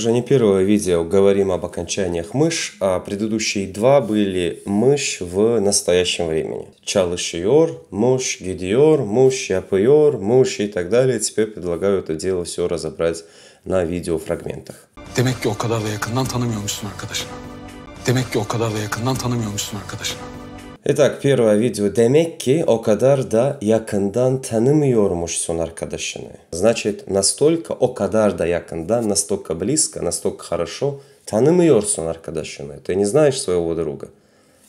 Уже не первое видео говорим об окончаниях мыш, а предыдущие два были мыш в настоящем времени. Чалышиор, муж, гидиор, муж, япыор, муж и так далее. Теперь предлагаю это дело все разобрать на видеофрагментах. Demek ki o kadar da yakından tanımıyormuşsun arkadaşını. Demek ki o kadar Итак, первое видео. Demek ki o kadar da yakından tanımıyormuşsun arkadaşını. Значит, настолько, o kadar da yakından, настолько близко, настолько хорошо tanımıyorsun arkadaşını. Ты не знаешь своего друга.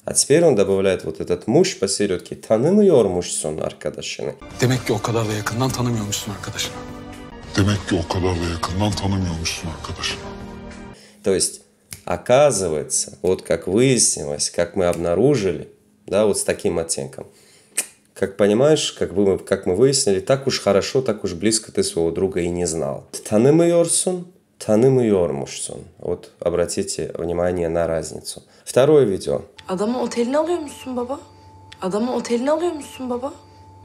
А теперь он добавляет вот этот муж посередке. Tanımıyormuşsun arkadaşını. Demek ki o kadar da yakından tanımıyormuşsun arkadaşını. Demek ki o kadar da yakından tanımıyormuşsun arkadaşını. То есть, оказывается, вот как выяснилось, как мы обнаружили, да, вот с таким оттенком. Как понимаешь, как, мы как мы выяснили, так уж хорошо, так уж близко ты своего друга и не знал. Танымıyorsun, tanımıyormuşsun. Вот обратите внимание на разницу. Второе видео. Adamın отель alıyor musun baba? Adamın otelini alıyor musun baba?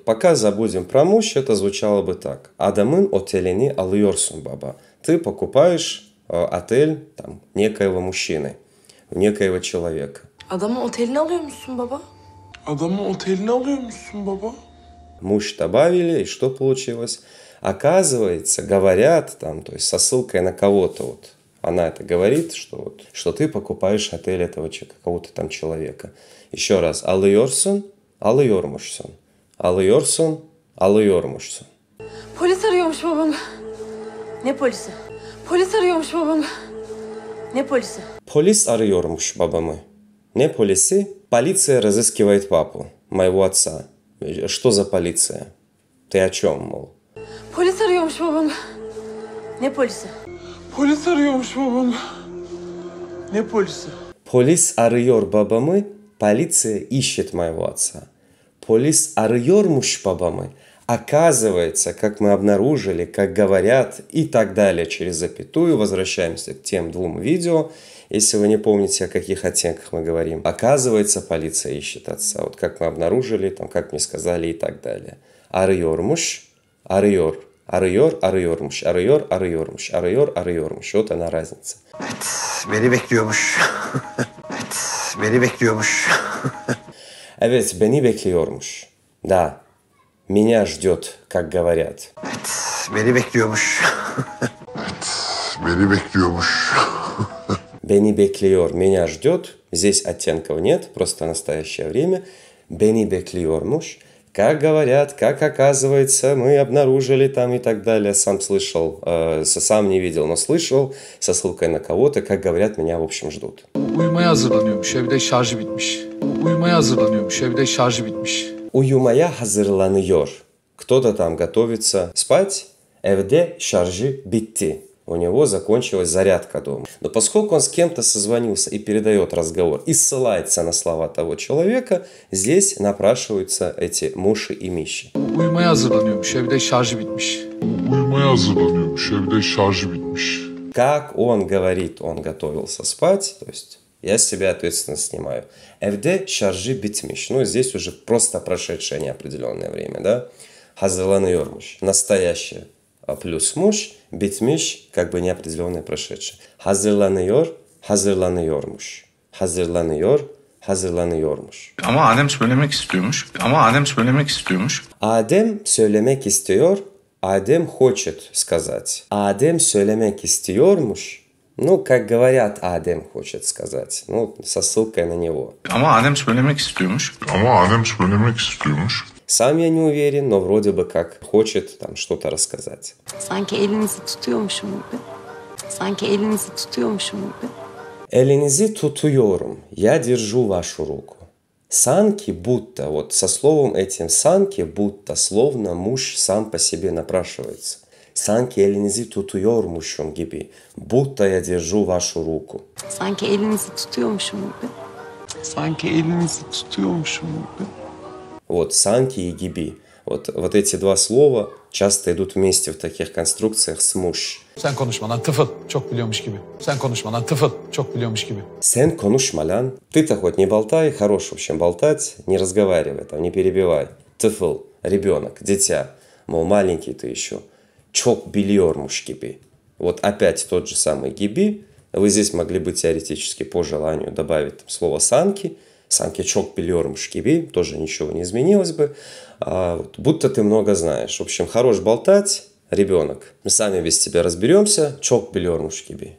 Пока забудем про мощь, это звучало бы так. Адамын отелени алıyorsun баба. Ты покупаешь э, отель там, некоего мужчины, некоего человека. Адамын отель alıyor musun baba? Adamın otelini alıyor musun baba? Муж добавили, и что получилось? Оказывается, говорят там, то есть со ссылкой на кого-то вот, она это говорит, что вот, что ты покупаешь отель этого какого-то там человека. Еще раз, Алыорсон, Алыормушсон, Алыорсон, Алыормушсон. Polis arıyormuş babam. Ne polisi? Polis arıyormuş babam. Ne polisi? Polis arıyormuş babamı. Неполисы полиция разыскивает папу, моего отца. Что за полиция? Ты о чем, мол? Polis arıyormuş babam. Ne polisi? Полиция arıyormuş babam. Ne Полиция Polis arıyor babamı. Полиция ищет моего отца. Полис арıyormuş babamı. Оказывается, как мы обнаружили, как говорят и так далее через запятую, возвращаемся к тем двум видео, если вы не помните, о каких оттенках мы говорим. Оказывается, полиция ищет отца. Вот как мы обнаружили, там, как мне сказали и так далее. Арьормуш, арьор. Arıyor, arıyormuş, arıyor, arıyormuş, arıyor, arıyormuş. Вот она разница. Evet, beni bekliyormuş. evet, beni bekliyormuş. evet, beni bekliyormuş. Да, меня ждет, как говорят. Beni bekliyormuş. Beni bekliyormuş. Бенни Беклиор меня ждет. Здесь оттенков нет, просто настоящее время. Бенни Беклиор муж. Как говорят, как оказывается, мы обнаружили там и так далее. Сам слышал, э, сам не видел, но слышал со ссылкой на кого-то. Как говорят, меня в общем ждут. Уйма hazırlanıyormuş, evde şarjı bitmiş. Уйма hazırlanıyormuş, evde şarjı bitmiş uyumaya hazırlanıyor. Кто-то там готовится спать, evde şarjı bitti. У него закончилась зарядка дома. Но поскольку он с кем-то созвонился и передает разговор, и ссылается на слова того человека, здесь напрашиваются эти муши и миши. Uyumaya hazırlanıyormuş, evde şarjı bitmiş. Uyumaya hazırlanıyormuş, evde şarjı bitmiş. Как он говорит, он готовился спать, то есть я с себя ответственность снимаю. Evde şarjı bitmiş. Ну, здесь уже просто прошедшее неопределенное время, да? Hazırlanıyormuş. Настоящее. Плюс муж, bitmiş, как бы неопределенное прошедшее. Hazırlanıyor, hazırlanıyormuş. Hazırlanıyor, hazırlanıyormuş. Ama Adem söylemek istiyormuş. Ama Adem söylemek istiyormuş. Adem söylemek istiyor. Adem хочет сказать. Adem söylemek istiyormuş. Ну, как говорят, Адем хочет сказать. Ну, со ссылкой на него. Ama Adem söylemek istiyormuş. Ama Adem söylemek istiyormuş. Сам я не уверен, но вроде бы как хочет там что-то рассказать. Санки elinizi tutuyormuşum gibi. Sanki elinizi tutuyormuşum gibi. Elinizi tutuyorum. Я держу вашу руку. Санки будто, вот со словом этим санки будто, словно муж сам по себе напрашивается. Sanki elinizi tutuyormuşum gibi. Будто я держу вашу руку. Sanki elinizi tutuyormuşum gibi. Sanki elinizi tutuyormuşum gibi. Вот «санки» и «гиби». Вот, вот эти два слова часто идут вместе в таких конструкциях с «муж». Sen konuşma lan tıfıl, çok biliyormuş gibi. Sen konuşma lan tıfıl, çok biliyormuş gibi. Ты-то хоть не болтай, хорош, в общем, болтать, не разговаривай, там, не перебивай. Тыфл, ребенок, дитя. Мол, маленький ты еще çok biliyormuş gibi. Вот опять тот же самый gibi. Вы здесь могли бы теоретически по желанию добавить там, слово санки. Санки чок biliyormuş gibi. Тоже ничего не изменилось бы. А, вот, будто ты много знаешь. В общем, хорош болтать, ребенок. Мы сами без тебя разберемся. Чок biliyormuş gibi.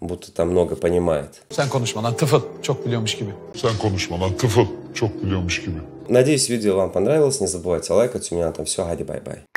Будто там много понимает. Sen konuşma lan tıfıl. Çok biliyormuş gibi. Sen konuşma lan tıфыл. Çok biliyormuş gibi. Надеюсь, видео вам понравилось. Не забывайте лайкать. У меня там все. Хади, бай-бай.